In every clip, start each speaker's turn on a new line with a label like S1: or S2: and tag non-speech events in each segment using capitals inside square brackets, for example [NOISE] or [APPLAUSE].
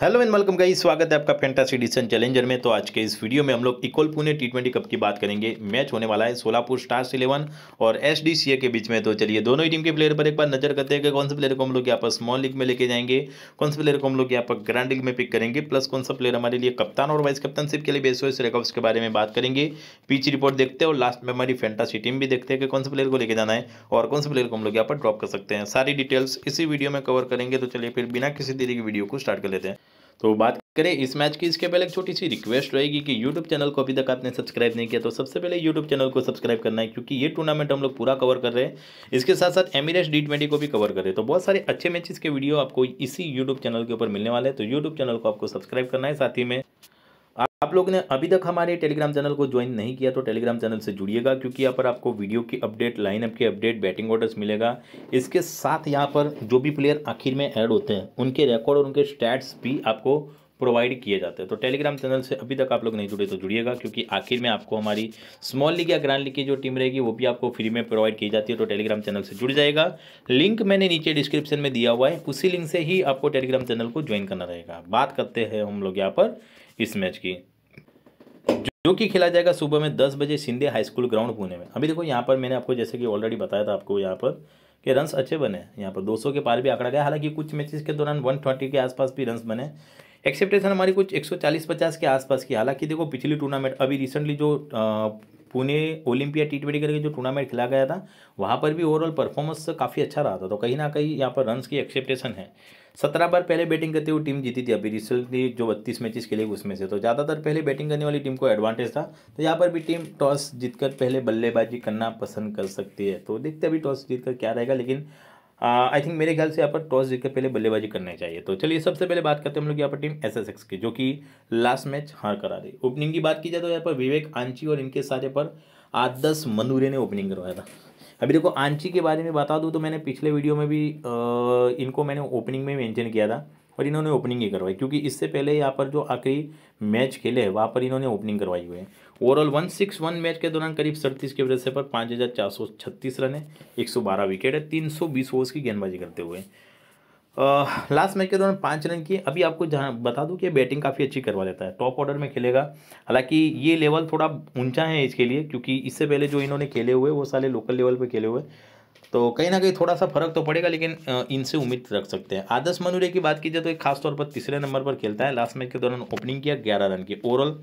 S1: hello and welcome guys स्वागत है आपका फेंटासी डिसन चैलेंजर में तो आज के इस वीडियो में हम लोग इकोल पुणे टी ट्वेंटी कप की बात करेंगे मैच होने वाला है सोलापुर स्टार्स इलेवन और एस के बीच में तो चलिए दोनों ही टीम के प्लेयर पर एक बार नजर करते हैं कि कौन से प्लेयर को हम लोग यहाँ पर स्मॉल लीग में लेके जाएंगे कौन से प्लेयर को हम लोग यहाँ पर ग्रैंड लीग में पिक करेंगे प्लस कौन सा प्लेयर हमारे लिए कप्तान और वाइस कप्तानशिप के लिए बेस्ट हो इस के बारे में बात करेंगे पीच रिपोर्ट देखते और लास्ट में हमारी फेंटासी टीम भी देखते हैं कि कौन से प्लेयर को लेके जाना है और कौन से प्लेयर को हम लोग यहाँ पर ड्रॉप कर सकते हैं सारी डिटेल्स इसी वीडियो में कवर करेंगे तो चलिए फिर बिना किसी देरी की वीडियो को स्टार्ट कर लेते हैं तो बात करें इस मैच की इसके पहले एक छोटी सी रिक्वेस्ट रहेगी कि यूट्यूब चैनल को अभी तक आपने सब्सक्राइब नहीं किया तो सबसे पहले यूट्यूब चैनल को सब्सक्राइब करना है क्योंकि ये टूर्नामेंट हम लोग पूरा कवर कर रहे हैं इसके साथ साथ एमिरेट्स डी ट्वेंटी को भी कवर कर रहे हैं तो बहुत सारे अच्छे मैचेस के वीडियो आपको इसी यूट्यूब चैनल के ऊपर मिलने वाले हैं तो यूट्यूब चैनल को आपको सब्सक्राइब करना है साथ ही में आप लोग ने अभी तक हमारे टेलीग्राम चैनल को ज्वाइन नहीं किया तो टेलीग्राम चैनल से जुड़िएगा क्योंकि यहाँ पर आपको वीडियो की अपडेट लाइनअप की अपडेट बैटिंग ऑर्डर्स मिलेगा इसके साथ यहाँ पर जो भी प्लेयर आखिर में ऐड होते हैं उनके रिकॉर्ड और उनके स्टैट्स भी आपको प्रोवाइड किए जाते हैं तो टेलीग्राम चैनल से अभी तक आप लोग नहीं जुड़े तो जुड़िएगा क्योंकि आखिर में आपको हमारी स्मॉल लीग या ग्रांड लीग की जो टीम रहेगी वो भी आपको फ्री में प्रोवाइड की जाती है तो टेलीग्राम चैनल से जुड़ जाएगा लिंक मैंने नीचे डिस्क्रिप्शन में दिया हुआ है उसी लिंक से ही आपको टेलीग्राम चैनल को ज्वाइन करना रहेगा बात करते हैं हम लोग यहाँ पर इस मैच की जो कि खेला जाएगा सुबह में दस बजे Shinde high school ground Pune में अभी देखो यहाँ पर मैंने आपको जैसे कि ऑलरेडी बताया था आपको यहाँ पर कि रन्स अच्छे बने यहाँ पर 200 के पार भी आंकड़ा गया हालांकि कुछ मैचेस के दौरान 120 के आसपास भी रन्स बने एक्सेप्टेशन हमारी कुछ 140-50 के आसपास की हालांकि देखो पिछली टूर्नामेंट अभी रिसेंटली जो पुणे ओलंपिया टी ट्वेंटी करके जो टूर्नामेंट खेला गया था वहाँ पर भी ओवरऑल परफॉर्मेंस काफ़ी अच्छा रहा था तो कहीं ना कहीं यहाँ पर रन्स की एक्सेप्टेशन है सत्रह बार पहले बैटिंग करते हुए टीम जीती थी अभी रिसेंटली जो बत्तीस मैचेस खेले उसमें से तो ज़्यादातर पहले बैटिंग करने वाली टीम को एडवांटेज था तो यहाँ पर भी टीम टॉस जीतकर पहले बल्लेबाजी करना पसंद कर सकती है तो देखते अभी टॉस जीतकर क्या रहेगा लेकिन आई थिंक मेरे ख्याल से यहाँ पर टॉस जीत के पहले बल्लेबाजी करना चाहिए तो चलिए सबसे पहले बात करते हैं हम लोग यहाँ पर टीम एस की जो कि लास्ट मैच हार करा दी ओपनिंग की बात की जाए तो यहाँ पर विवेक आंची और इनके साथ यहाँ पर आदस मनूरे ने ओपनिंग करवाया था अभी देखो आंची के बारे में बता दूँ तो मैंने पिछले वीडियो में भी आ, इनको मैंने ओपनिंग में मैंशन किया था और इन्होंने ओपनिंग ही करवाई क्योंकि इससे पहले यहाँ पर जो आखिरी मैच खेले हैं वहाँ पर इन्होंने ओपनिंग करवाई हुई है overall one six one match के दौरान करीब सड़तीस के वजह से पर पाँच हज़ार चार सौ छत्तीस रन है एक सौ बारह विकेट है तीन सौ बीस ओवर्स की गेंदबाजी करते हुए लास्ट मैच के दौरान पाँच रन की अभी आपको जहाँ बता दूँ कि बैटिंग काफ़ी अच्छी करवा देता है टॉप ऑर्डर में खेलेगा हालांकि ये लेवल थोड़ा ऊंचा है इसके लिए क्योंकि इससे पहले जो इन्होंने खेले हुए वो सारे लोकल लेवल पर खेले हुए तो कहीं ना कहीं थोड़ा सा फर्क तो पड़ेगा लेकिन इनसे उम्मीद रख सकते हैं आदर्श मनुरे की बात की जाए तो एक खास तौर पर तीसरे नंबर पर खेलता है लास्ट मैच के दौरान ओपनिंग किया ग्यारह रन की ओवरऑल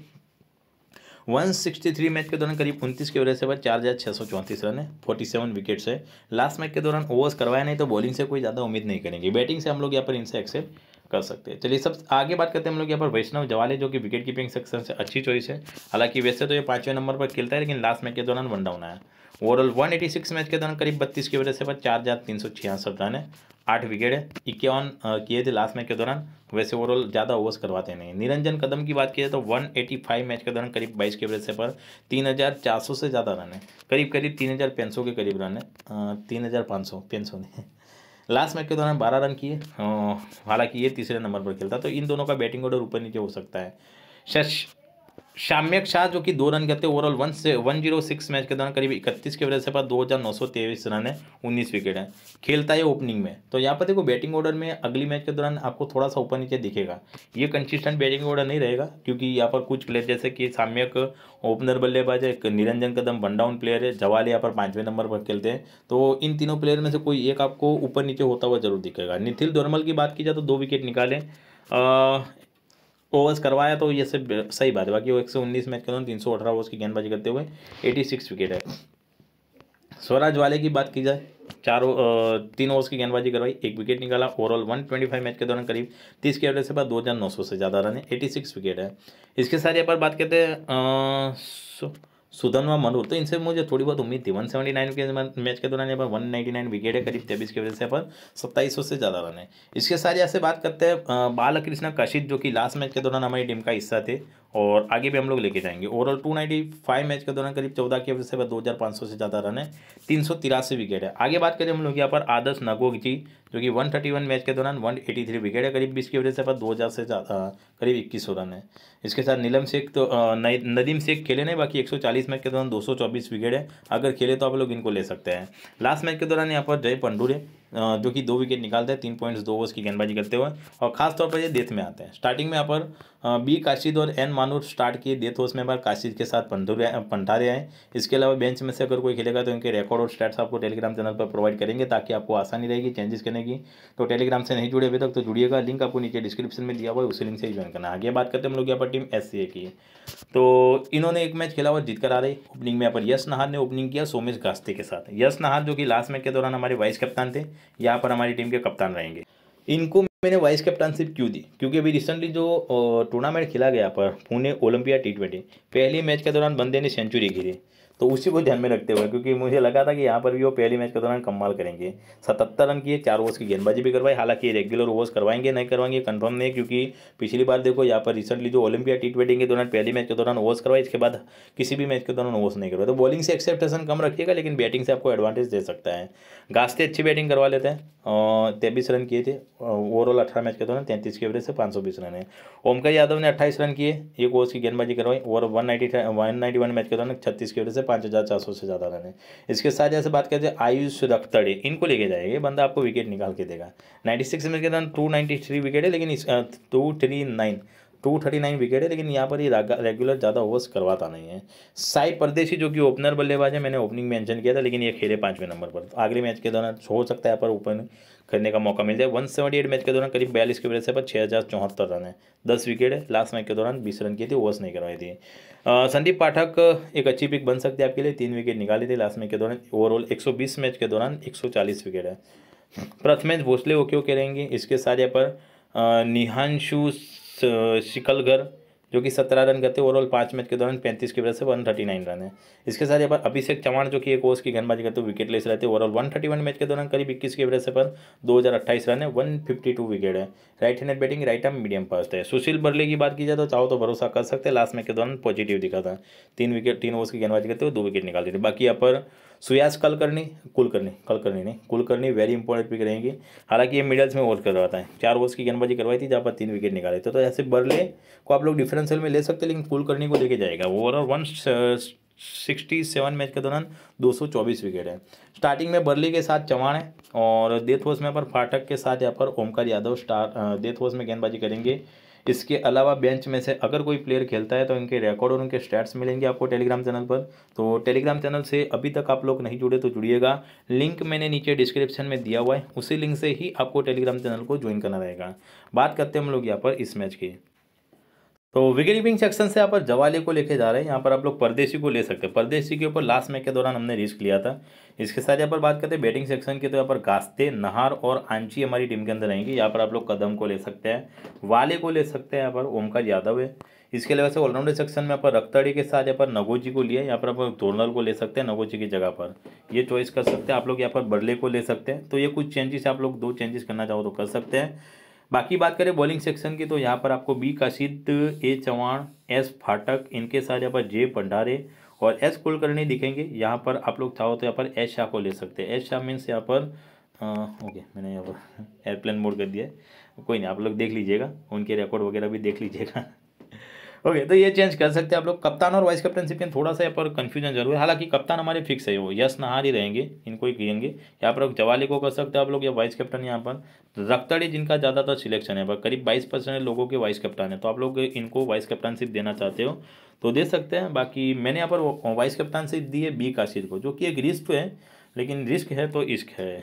S1: 163 मैच के दौरान करीब उनतीस के एवरेज से बाद चार हज़ार छः सौ चौंतीस रन है फोर्टी सेवन विकेट्स है लास्ट मैच के दौरान ओवर्स करवाया नहीं तो बॉलिंग से कोई ज़्यादा उम्मीद नहीं करेंगे बैटिंग से हम लोग यहाँ पर इनसे एक्सेप्ट कर सकते हैं चलिए सब आगे बात करते हैं हम लोग यहाँ पर वैष्णव जवाले जो कि विकेट कीपिंग सेक्शन से अच्छी चॉइस है हालांकि वैसे तो ये पाँचवें नंबर पर खेलता है लेकिन लास्ट मैच के दौरान वन डाउन आया ओवरऑल 186 मैच के दौरान करीब बत्तीस की वजह से वह चार हजार तीन सौ छियासठ रन है आठ विकेट है इक्यावन किए थे लास्ट मैच के दौरान वैसे ओवरऑल ज़्यादा ओवर्स करवाते नहीं निरंजन कदम की बात की जाए तो 185 मैच के दौरान करीब 22 की वजह से पर 3400 से ज़्यादा रन है करीब करीब सौ के करीब रन है तीन हज़ार पाँच सौ पेंसौ नहीं लास्ट मैच के दौरान बारह रन किए हालांकि ये तीसरे नंबर पर खेलता तो इन दोनों का बैटिंग ऑर्डर ऊपर नीचे हो सकता है शश शाम्यक शाह जो कि दो रन करते ओवरऑल वन से वन जीरो सिक्स मैच के दौरान करीब इकतीस के वजह से पास दो हज़ार नौ सौ तेईस रन है उन्नीस विकेट है खेलता है ओपनिंग में तो यहाँ पर देखो बैटिंग ऑर्डर में अगली मैच के दौरान आपको थोड़ा सा ऊपर नीचे दिखेगा ये कंसिस्टेंट बैटिंग ऑर्डर नहीं रहेगा क्योंकि यहाँ पर कुछ प्लेयर जैसे कि साम्यक ओपनर बल्लेबाज है एक Niranjan Kadam one down player है जवाल यहाँ पर पाँचवें नंबर पर खेलते हैं तो इन तीनों प्लेयर में से कोई एक आपको ऊपर नीचे होता हुआ जरूर दिखेगा निथिल दोरमल की बात की जाए तो दो विकेट निकालें ओवर्स करवाया तो ये सब सही बात है बाकी वो एक सौ उन्नीस मैच के दौरान तीन सौ अठारह ओवर्स की गेंदबाजी करते हुए एटी सिक्स विकेट है स्वराज वाले की बात की जाए चार तीन ओवर्स की गेंदबाजी करवाई एक विकेट निकाला overall one twenty five match के दौरान करीब तीस के एवरेज से बाद सौ से ज़्यादा रन है एटी सिक्स विकेट है इसके साथ यहाँ पर बात करते हैं सुदनवा मनूर तो इनसे मुझे थोड़ी बहुत उम्मीद थी वन सेवेंटी नाइन के मैच के दौरान यहाँ पर वन नाइन्टी नाइन विकेट है करीब तेबीस की वजह से अपन सत्ताईस सौ से ज़्यादा रन है इसके साथ यहाँ से बात करते हैं बालकृष्ण कशित जो कि लास्ट मैच के दौरान हमारी टीम का हिस्सा थे और आगे भी हम लोग लेके जाएंगे overall two ninety five match के दौरान करीब चौदह की से दो हज़ार पाँच सौ से ज़्यादा रन है तीन सौ तिरासी विकेट है आगे बात करें हम लोग यहाँ पर आदर्श नगोक जी जो कि वन थर्टी वन मैच के दौरान वन एटी थ्री विकेट है करीब बीस की एवरेज से पर दो हज़ार से ज़्यादा करीब इक्कीस सौ रन है इसके साथ नीलम शेख तो नदीम शेख खेले नहीं बाकी एक सौ चालीस मैच के दौरान दो सौ चौबीस विकेट है अगर खेले तो आप लोग इनको ले सकते हैं लास्ट मैच के दौरान यहाँ पर जय पंडूरे जो कि दो विकेट निकालते हैं तीन पॉइंट्स दो ओवर्स की गेंदबाजी करते हुए और खासतौर पर ये डेथ में आते हैं स्टार्टिंग में यहाँ पर बी काशिद और एन मानूर स्टार्ट किए डेथ ओवर्स में काशिद के साथ रहे हैं इसके अलावा बेंच में से अगर कोई खेलेगा तो इनके रिकॉर्ड और स्टैट्स आपको टेलीग्राम चैनल पर प्रोवाइड करेंगे ताकि आपको आसानी रहेगी चेंजेस करने की तो टेलीग्राम से नहीं जुड़े अभी तक तो जुड़िएगा लिंक आपको नीचे डिस्क्रिप्शन में दिया हुआ है उसी लिंक से ही ज्वाइन करना आगे बात करते हैं हम लोग यहाँ पर टीम एस की तो इन्होंने एक मैच खेला और जीत कर आ रही ओपनिंग में यहाँ पर यश नहार ने ओपनिंग किया सोमेश गास्ते के साथ यश नहार जो कि लास्ट मैच के दौरान हमारे वाइस कप्तान थे यहाँ पर हमारी टीम के कप्तान रहेंगे इनको मैंने वाइस कैप्टनशिप क्यों दी क्योंकि अभी रिसेंटली जो टूर्नामेंट खेला गया पर पुणे ओलंपिया टी ट्वेंटी पहले मैच के दौरान बंदे ने सेंचुरी घिरी तो उसी को ध्यान में रखते हुए क्योंकि मुझे लगा था कि यहाँ पर भी वो पहले मैच के दौरान कमाल करेंगे सतहत्तर रन किए चार ओवर्स की गेंदबाजी भी करवाई हालांकि रेगुलर ओवर्स करवाएंगे नहीं करवाएंगे कन्फर्म नहीं क्योंकि पिछली बार देखो यहाँ पर रिसेंटली जो ओलंपिया टी ट्वेंटी के दौरान पहले मैच के दौरान ओवर्स करवाई इसके बाद किसी भी मैच के दौरान ओवर्स नहीं करवाए तो बॉलिंग से एक्सेप्टेशन कम रखिएगा लेकिन बैटिंग से आपको एडवांटेज दे सकता है गास्ते अच्छी बैटिंग करवा लेते हैं तेबीस रन किए थे ओवरऑल अठारह मैच के दौरान तैंतीस के एवरेज से पाँच सौ बीस रन है ओमकर यादव ने अट्ठाईस रन किए एक ओवर्स की गेंदबाजी करवाई over one ninety one ninety one match के दौरान छत्तीस के एवरेज से पाँच हज़ार चार सौ से ज़्यादा रन है इसके साथ जैसे बात करते हैं आयुष रफ्तड़े इनको लेके जाएंगे बंदा आपको विकेट निकाल के देगा नाइन्टी सिक्स में के दौरान टू नाइन्टी थ्री विकेट है लेकिन इस two three nine two thirty nine wicket है लेकिन यहाँ पर ये रेगुलर ज़्यादा ओवर्स करवाता नहीं है साई परदेशी जो कि ओपनर बल्लेबाज है मैंने ओपनिंग मेंशन किया था लेकिन ये खेले पाँचवें नंबर पर आखिरी मैच के दौरान हो सकता है यहाँ पर ओपन खरीदने का मौका मिल जाए वन सेवेंटी एट मैच के दौरान करीब बयालीस के वजह से पर छः हज़ार चौहत्तर रन है दस विकेट है लास्ट मैच के दौरान बीस रन किए थे ओवर्स नहीं करवाई थी संदीप पाठक एक अच्छी पिक बन सकती है आपके लिए तीन विकेट निकाली थी लास्ट मैच के दौरान ओवरऑल एक सौ बीस मैच के दौरान एक सौ चालीस विकेट है प्रथमेश भोसले वो क्यों करेंगे इसके साथ यहाँ पर निहांशु शिकलघर जो कि सत्रह रन करते ओवरऑल पाँच मैच के दौरान पैंतीस की वजह से वन थर्टी नाइन रन है इसके साथ यहाँ पर अभिषेक चौहान जो कि एक ओवर की गेंदबाजी करते हुए विकेट लेस रहते overall one thirty one match के दौरान करीब इक्कीस की वजह से पर दो हज़ार अट्ठाईस रन है वन फिफ्टी टू विकेट है right hand batting right arm medium fast है सुशील बर्ले की बात की जाए तो चाहो तो भरोसा कर सकते हैं लास्ट मैच के दौरान पॉजिटिव दिखा था तीन विकेट तीन ओवर की गेंदबाजी करते हुए दो विकेट निकाल देते बाकी यहाँ पर सुयास कलकर्णी कुलकर्णी कलकर्णी नहीं कुलकर्णी वेरी इंपॉर्टेंट पिक रहेंगे हालांकि ये मिडल्स में ओवर करवाता है चार ओवर्स की गेंदबाजी करवाई थी जहाँ पर तीन विकेट निकाले थे तो ऐसे बर्ले को आप लोग डिफरेंशियल में ले सकते लेकिन कुलकर्णी को लेके जाएगा overall one sixty seven match के दौरान दो सौ चौबीस विकेट है स्टार्टिंग में बर्ली के साथ चवाण है और डेथ होस में पर फाटक के साथ यहाँ पर ओमकार यादव स्टार डेथ होस में गेंदबाजी करेंगे इसके अलावा बेंच में से अगर कोई प्लेयर खेलता है तो इनके रिकॉर्ड और उनके स्टैट्स मिलेंगे आपको टेलीग्राम चैनल पर तो टेलीग्राम चैनल से अभी तक आप लोग नहीं जुड़े तो जुड़िएगा लिंक मैंने नीचे डिस्क्रिप्शन में दिया हुआ है उसी लिंक से ही आपको टेलीग्राम चैनल को ज्वाइन करना रहेगा बात करते हैं हम लोग यहाँ पर इस मैच की तो विकेट कीपिंग सेक्शन से यहाँ पर जवाले को लेके जा रहे हैं यहाँ पर आप लोग परदेशी को ले सकते हैं परदेशी के ऊपर लास्ट मैच के दौरान हमने रिस्क लिया था इसके साथ यहाँ पर बात करते हैं बैटिंग सेक्शन की तो यहाँ पर कास्ते नहार और आंची हमारी टीम के अंदर रहेंगी यहाँ पर आप लोग कदम को ले सकते हैं वाले को ले सकते हैं यहाँ पर ओमकार यादव है इसके अलावा से ऑलराउंडर सेक्शन में यहाँ पर रक्तड़ी के साथ यहाँ पर नगोजी को लिया यहाँ पर आप धोरनल को ले सकते हैं नगोजी की जगह पर ये चॉइस कर सकते हैं आप लोग यहाँ पर बर्ले को ले सकते हैं तो ये कुछ चेंजेस आप लोग दो चेंजेस करना चाहो तो कर सकते हैं बाकी बात करें बॉलिंग सेक्शन की तो यहाँ पर आपको B Kashid A Chauhan S Phatak इनके साथ यहाँ पर जे भंडारे और एस कुलकर्णी दिखेंगे यहाँ पर आप लोग चाहो तो यहाँ पर एस शाह को ले सकते हैं एस शाह मीन्स यहाँ पर ओके मैंने यहाँ पर एयरप्लेन [LAUGHS] मोड कर दिया है कोई नहीं आप लोग देख लीजिएगा उनके रिकॉर्ड वगैरह भी देख लीजिएगा ओके तो ये चेंज कर सकते हैं आप लोग कप्तान और वाइस कैप्टनशिप में थोड़ा सा यहाँ पर कन्फ्यूजन जरूर है हालांकि कप्तान हमारे फिक्स है वो यश नहार ही रहेंगे इनको ही कहेंगे यहाँ पर जवाली को कर सकते हैं आप लोग या वाइस कैप्टन यहाँ पर तो रक्तड़ी जिनका ज़्यादातर सिलेक्शन है पर करीब बाईस परसेंट लोगों के वाइस कप्तान है तो आप लोग इनको वाइस कैप्टनशिप देना चाहते हो तो दे सकते हैं बाकी मैंने यहाँ पर वाइस कैप्टनशिप दी है बी काशिद को जो कि एक रिस्क है लेकिन रिस्क है तो इश्क है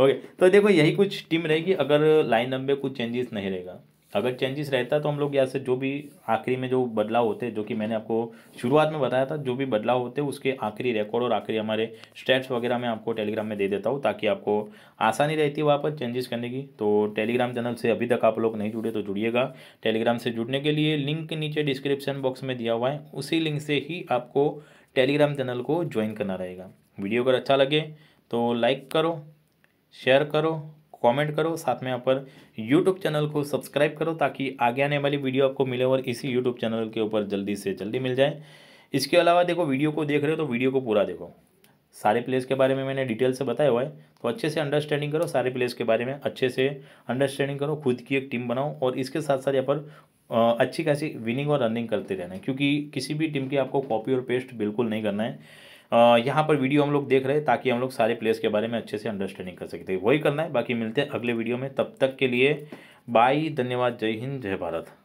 S1: ओके [LAUGHS] तो देखो यही कुछ टीम रहेगी अगर लाइन नंबर कुछ चेंजेस नहीं रहेगा अगर चेंजेस रहता तो हम लोग यहाँ से जो भी आखिरी में जो बदलाव होते जो कि मैंने आपको शुरुआत में बताया था जो भी बदलाव होते उसके आखिरी रिकॉर्ड और आखिरी हमारे स्टेट्स वगैरह मैं आपको टेलीग्राम में दे देता हूँ ताकि आपको आसानी रहती है वहाँ पर चेंजेस करने की तो टेलीग्राम चैनल से अभी तक आप लोग नहीं जुड़े तो जुड़िएगा टेलीग्राम से जुड़ने के लिए लिंक नीचे डिस्क्रिप्शन बॉक्स में दिया हुआ है उसी लिंक से ही आपको टेलीग्राम चैनल को ज्वाइन करना रहेगा वीडियो अगर अच्छा लगे तो लाइक करो शेयर करो कमेंट करो साथ में यहाँ पर यूट्यूब चैनल को सब्सक्राइब करो ताकि आगे आने वाली वीडियो आपको मिले और इसी यूट्यूब चैनल के ऊपर जल्दी से जल्दी मिल जाए इसके अलावा देखो वीडियो को देख रहे हो तो वीडियो को पूरा देखो सारे प्लेस के बारे में मैंने डिटेल से बताया हुआ है तो अच्छे से अंडरस्टैंडिंग करो सारे प्लेस के बारे में अच्छे से अंडरस्टैंडिंग करो खुद की एक टीम बनाओ और इसके साथ साथ यहाँ पर अच्छी खासी विनिंग और रनिंग करते रहना है क्योंकि किसी भी टीम की आपको कॉपी और पेस्ट बिल्कुल नहीं करना है यहाँ पर वीडियो हम लोग देख रहे हैं ताकि हम लोग सारे प्लेस के बारे में अच्छे से अंडरस्टैंडिंग कर सकते तो वही करना है बाकी मिलते हैं अगले वीडियो में तब तक के लिए बाय धन्यवाद जय हिंद जय भारत